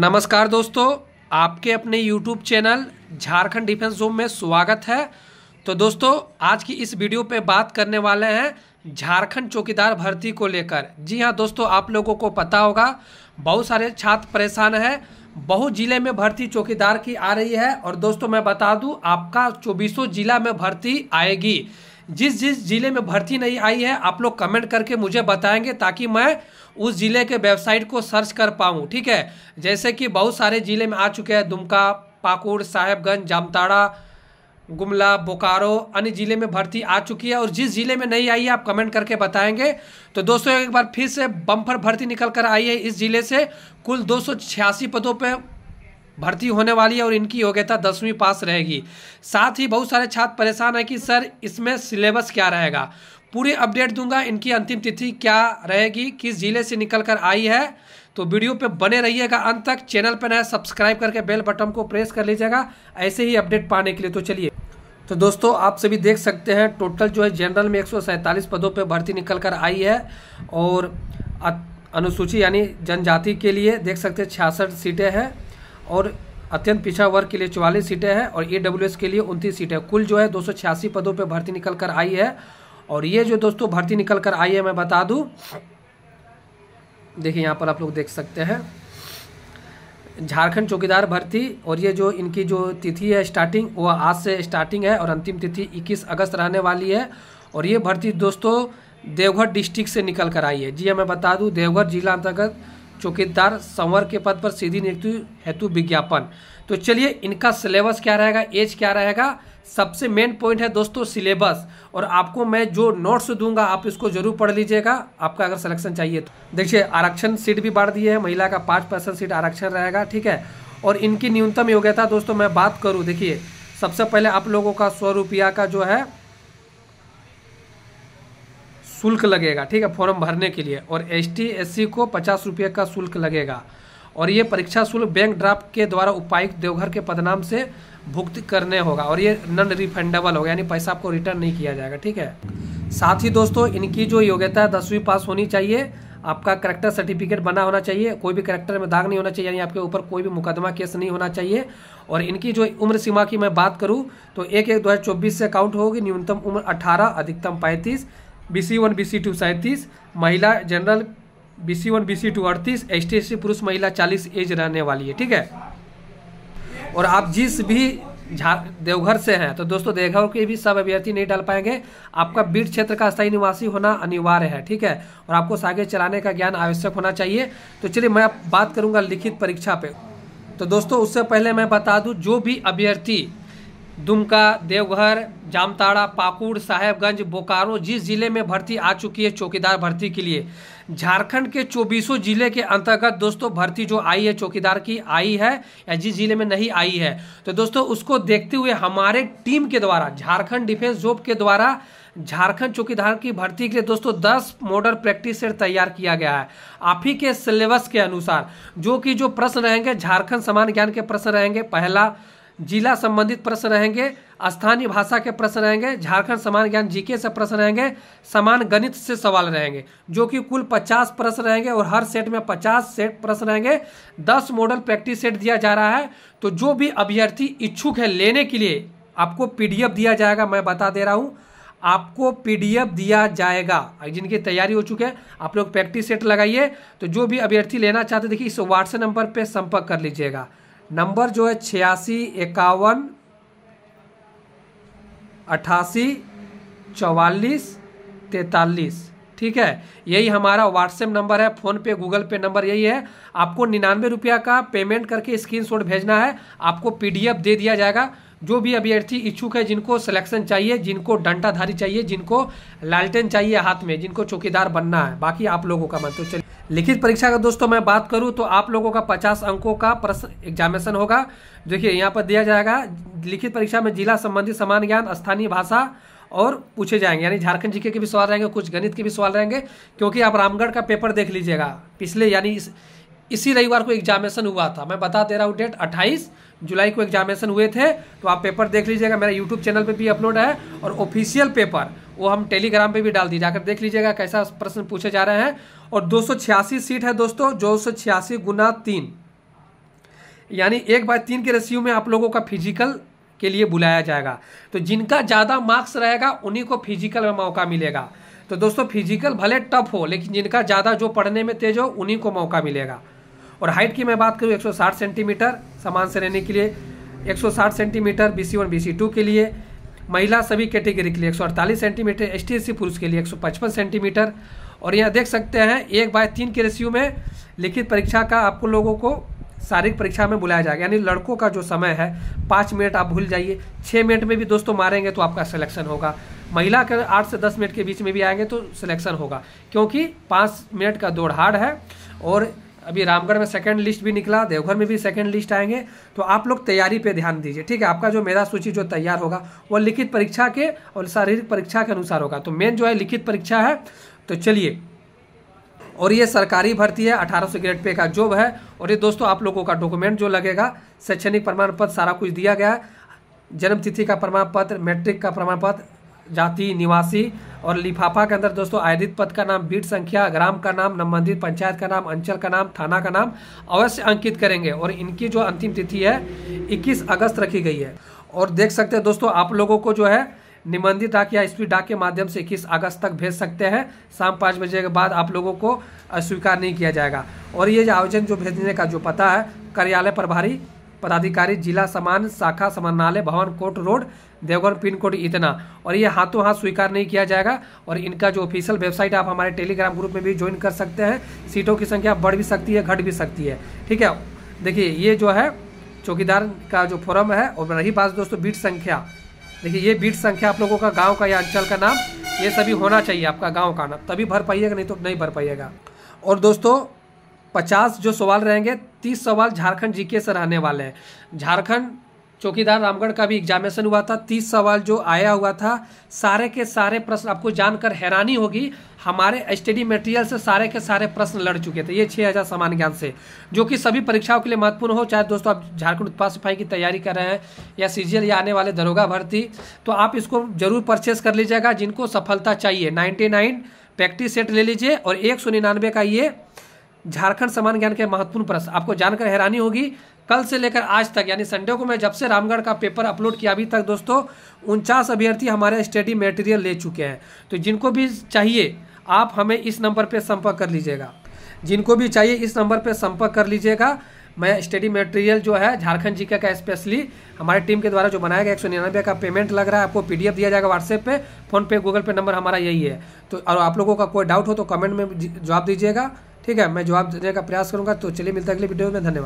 नमस्कार दोस्तों आपके अपने YouTube channel Jharkhand defence zone में स्वागत है तो दोस्तों आज की इस वीडियो पे बात करने वाले हैं झारखंड चौकीदार भर्ती को लेकर जी हाँ दोस्तों आप लोगों को पता होगा बहुत सारे छात्र परेशान हैं बहुत ज़िले में भर्ती चौकीदार की आ रही है और दोस्तों मैं बता दूं आपका चौबीसों जिला में भर्ती आएगी जिस जिस जिले में भर्ती नहीं आई है आप लोग कमेंट करके मुझे बताएंगे ताकि मैं उस ज़िले के वेबसाइट को सर्च कर पाऊँ ठीक है जैसे कि बहुत सारे ज़िले में आ चुके हैं दुमका पाकुड़ साहेबगंज जामताड़ा गुमला बोकारो अन्य ज़िले में भर्ती आ चुकी है और जिस ज़िले में नहीं आई है आप कमेंट करके बताएंगे तो दोस्तों एक बार फिर से बम्फर भर्ती निकल कर आई है इस ज़िले से कुल दो पदों पर भर्ती होने वाली है और इनकी योग्यता दसवीं पास रहेगी साथ ही बहुत सारे छात्र परेशान हैं कि सर इसमें सिलेबस क्या रहेगा पूरी अपडेट दूंगा इनकी अंतिम तिथि क्या रहेगी किस जिले से निकल कर आई है तो वीडियो पे बने रहिएगा अंत तक चैनल पर नया सब्सक्राइब करके बेल बटन को प्रेस कर लीजिएगा ऐसे ही अपडेट पाने के लिए तो चलिए तो दोस्तों आप सभी देख सकते हैं टोटल जो है जनरल में एक पदों पर भर्ती निकल कर आई है और अनुसूची यानी जनजाति के लिए देख सकते हैं छियासठ सीटें हैं और अत्यंत पिछड़ा वर्ग के लिए चौवालीस सीटें हैं और ए के लिए उनतीस सीटें कुल जो है दो पदों पर भर्ती निकल कर आई है और ये जो दोस्तों भर्ती निकल कर आई है मैं बता दूँ देखिए यहाँ पर आप लोग देख सकते हैं झारखंड चौकीदार भर्ती और ये जो इनकी जो तिथि है स्टार्टिंग वो आज से स्टार्टिंग है और अंतिम तिथि 21 अगस्त रहने वाली है और ये भर्ती दोस्तों देवघर डिस्ट्रिक्ट से निकल कर आई है जी हाँ, मैं बता दूँ देवघर जिला अंतर्गत चौकीदार संवर के पद पर सीधी नियुक्ति हेतु विज्ञापन तो चलिए इनका सिलेबस क्या रहेगा एज क्या रहेगा सबसे मेन पॉइंट है दोस्तों सिलेबस और आपको मैं जो नोट्स दूंगा आप इसको जरूर पढ़ लीजिएगा आपका अगर सिलेक्शन चाहिए तो देखिए आरक्षण सीट भी बांट दी है महिला का पाँच परसेंट सीट आरक्षण रहेगा ठीक है और इनकी न्यूनतम योग्यता दोस्तों मैं बात करूँ देखिए सबसे पहले आप लोगों का सौ रुपया का जो है शुल्क लगेगा ठीक है फॉर्म भरने के लिए और एस टी को पचास रुपये का शुल्क लगेगा और ये परीक्षा शुल्क बैंक ड्राफ्ट के द्वारा उपायुक्त देवघर के पदनाम से भुक्त करने होगा और ये नॉन रिफंडेबल होगा यानी पैसा आपको रिटर्न नहीं किया जाएगा ठीक है साथ ही दोस्तों इनकी जो योग्यता है दसवीं पास होनी चाहिए आपका करेक्टर सर्टिफिकेट बना होना चाहिए कोई भी करेक्टर में दाग नहीं होना चाहिए यानी आपके ऊपर कोई भी मुकदमा केस नहीं होना चाहिए और इनकी जो उम्र सीमा की मैं बात करूँ तो एक एक दो से अकाउंट होगी न्यूनतम उम्र अठारह अधिकतम पैंतीस B C one B C two सैंतीस महिला general B C one B C two अड़तीस एस टी एस सी पुरुष महिला चालीस एज रहने वाली है ठीक है और आप जिस भी झा देवघर से हैं तो दोस्तों देवघर के भी सब अभ्यर्थी नहीं डाल पाएंगे आपका बीट क्षेत्र का स्थायी निवासी होना अनिवार्य है ठीक है और आपको सागे चलाने का ज्ञान आवश्यक होना चाहिए तो चलिए मैं बात करूंगा लिखित परीक्षा पे तो दोस्तों उससे पहले मैं बता दूं जो भी अभ्यर्थी दुमका देवघर जामताड़ा पाकुड़ साहेबगंज बोकारो जिस जिले में भर्ती आ चुकी है चौकीदार भर्ती के लिए झारखंड के चौबीसों जिले के अंतर्गत दोस्तों भर्ती जो आई है चौकीदार की आई है या जिस जिले में नहीं आई है तो दोस्तों उसको देखते हुए हमारे टीम के द्वारा झारखंड डिफेंस जॉब के द्वारा झारखंड चौकीदार की भर्ती के लिए दोस्तों दस मॉडल प्रैक्टिस सेट तैयार किया गया है आप ही के सिलेबस के अनुसार जो कि जो प्रश्न रहेंगे झारखंड समान ज्ञान के प्रश्न रहेंगे पहला जिला संबंधित प्रश्न रहेंगे स्थानीय भाषा के प्रश्न रहेंगे झारखंड समान ज्ञान जीके से प्रश्न रहेंगे समान गणित से सवाल रहेंगे जो कि कुल 50 प्रश्न रहेंगे और हर सेट में 50 सेट प्रश्न रहेंगे 10 मॉडल प्रैक्टिस सेट दिया जा रहा है तो जो भी अभ्यर्थी इच्छुक है लेने के लिए आपको पी दिया जाएगा मैं बता दे रहा हूँ आपको पी दिया जाएगा जिनकी तैयारी हो चुकी है आप लोग प्रैक्टिस सेट लगाइए तो जो भी अभ्यर्थी लेना चाहते देखिए इस व्हाट्सएप नंबर पर संपर्क कर लीजिएगा नंबर जो है छियासी इक्यावन अट्ठासी चौवालीस तैतालीस ठीक है यही हमारा व्हाट्सएप नंबर है PhonePe Google pay number यही है आपको निन्यानवे रुपया का पेमेंट करके स्क्रीनशॉट भेजना है आपको पीडीएफ दे दिया जाएगा जो भी अभ्यर्थी इच्छुक है जिनको सिलेक्शन चाहिए जिनको डंटाधारी चाहिए जिनको लालटेन चाहिए हाथ में जिनको चौकीदार बनना है बाकी आप लोगों का मन तो चलिए लिखित परीक्षा का दोस्तों मैं बात करूं तो आप लोगों का 50 अंकों का प्रश्न एग्जामिनेशन होगा देखिए यहाँ पर दिया जाएगा लिखित परीक्षा में जिला संबंधी समान ज्ञान स्थानीय भाषा और पूछे जाएंगे यानी झारखंड जीके के भी सवाल रहेंगे कुछ गणित के भी सवाल रहेंगे क्योंकि आप रामगढ़ का पेपर देख लीजिएगा पिछले यानी इस इसी रविवार को एग्जामिनेशन हुआ था मैं बता दे रहा हूँ डेट अट्ठाईस जुलाई को एग्जामिनेशन हुए थे तो आप पेपर देख लीजिएगा मेरा यूट्यूब चैनल पर भी अपलोड है और ऑफिशियल पेपर वो हम टेलीग्राम पे भी डाल दी जाकर देख लीजिएगा कैसा प्रश्न पूछे जा रहे हैं और दो सीट है दोस्तों दो सौ गुना तीन यानी एक बाय तीन के रेशियो में आप लोगों का फिजिकल के लिए बुलाया जाएगा तो जिनका ज़्यादा मार्क्स रहेगा उन्हीं को फिजिकल में मौका मिलेगा तो दोस्तों फिजिकल भले टफ हो लेकिन जिनका ज़्यादा जो पढ़ने में तेज हो उन्हीं को मौका मिलेगा और हाइट की मैं बात करूँ 160 सेंटीमीटर सामान से रहने के लिए 160 centimetre B C one B C two के लिए महिला सभी कैटेगरी के, लिए 148 सेंटीमीटर एस टी पुरुष के लिए 155 सेंटीमीटर और यहाँ देख सकते हैं एक बाय तीन के रेशियो में लिखित परीक्षा का आपको लोगों को शारीरिक परीक्षा में बुलाया जाएगा यानी लड़कों का जो समय है पाँच मिनट आप भूल जाइए छः मिनट में भी दोस्तों मारेंगे तो आपका सिलेक्शन होगा महिला के आठ से दस मिनट के बीच में भी आएंगे तो सिलेक्शन होगा क्योंकि पाँच मिनट का दौड़ हार्ड है और अभी रामगढ़ में सेकंड लिस्ट भी निकला देवघर में भी सेकंड लिस्ट आएंगे तो आप लोग तैयारी पे ध्यान दीजिए ठीक है आपका जो मेधा सूची जो तैयार होगा वो लिखित परीक्षा के और शारीरिक परीक्षा के अनुसार होगा तो मेन जो है लिखित परीक्षा है तो चलिए और ये सरकारी भर्ती है अठारह सौ ग्रेड पे का जॉब है और ये दोस्तों आप लोगों का डॉक्यूमेंट जो लगेगा शैक्षणिक प्रमाण पत्र सारा कुछ दिया गया है जन्मतिथि का प्रमाण पत्र मैट्रिक का प्रमाण पत्र जाति निवासी और लिफाफा के अंदर दोस्तों आयोजित पद का नाम बीट संख्या ग्राम का नाम नंबंधित पंचायत का नाम अंचल का नाम थाना का नाम अवश्य अंकित करेंगे और इनकी जो अंतिम तिथि है 21 अगस्त रखी गई है और देख सकते हैं दोस्तों आप लोगों को जो है निबंधित डाक या स्पीड डाक के माध्यम से इक्कीस अगस्त तक भेज सकते हैं शाम पाँच बजे के बाद आप लोगों को स्वीकार नहीं किया जाएगा और ये आयोजन जो भेजने का जो पता है कार्यालय प्रभारी पदाधिकारी जिला समान शाखा समानालय भवन कोट रोड देवगढ़ पिन कोड इतना और ये हाथों हाथ स्वीकार नहीं किया जाएगा और इनका जो ऑफिशियल वेबसाइट आप हमारे टेलीग्राम ग्रुप में भी ज्वाइन कर सकते हैं सीटों की संख्या बढ़ भी सकती है घट भी सकती है ठीक है देखिए ये जो है चौकीदार का जो फोरम है और रही बात दोस्तों बीट संख्या देखिए ये बीट संख्या आप लोगों का गांव का या अंचल का नाम ये सभी होना चाहिए आपका गांव का नाम तभी भर पाइएगा नहीं तो नहीं भर पाइएगा और दोस्तों पचास जो सवाल रहेंगे तीस सवाल झारखंड जीके से रहने वाले हैं झारखंड चौकीदार रामगढ़ का भी एग्जामिनेशन हुआ था तीस सवाल जो आया हुआ था सारे के सारे प्रश्न आपको जानकर हैरानी होगी हमारे स्टडी मटेरियल से सारे के सारे प्रश्न लड़ चुके थे ये छः हज़ार सामान्य ज्ञान से जो कि सभी परीक्षाओं के लिए महत्वपूर्ण हो चाहे दोस्तों आप झारखंड उत्पाद सफाई की तैयारी कर रहे हैं या सी या आने वाले दरोगा भर्ती तो आप इसको जरूर परचेस कर लीजिएगा जिनको सफलता चाहिए नाइन्टी प्रैक्टिस सेट ले लीजिए और एक का ये झारखंड समान ज्ञान के महत्वपूर्ण प्रश्न आपको जानकर हैरानी होगी कल से लेकर आज तक यानी संडे को मैं जब से रामगढ़ का पेपर अपलोड किया अभी तक दोस्तों उनचास अभ्यर्थी हमारे स्टडी मटेरियल ले चुके हैं तो जिनको भी चाहिए आप हमें इस नंबर पर संपर्क कर लीजिएगा जिनको भी चाहिए इस नंबर पर संपर्क कर लीजिएगा मैं स्टडी मटेरियल जो है झारखंड जी का स्पेशली हमारे टीम के द्वारा जो बनाया गया एक सौ निन्यानवे का पेमेंट लग रहा है आपको पीडीएफ दिया जाएगा व्हाट्सएप पे phone PhonePe Google pay number हमारा यही है तो और आप लोगों का कोई डाउट हो तो कमेंट में जवाब दीजिएगा ठीक है मैं जवाब देने का प्रयास करूँगा तो चलिए मिलता है अगले वीडियो में धन्यवाद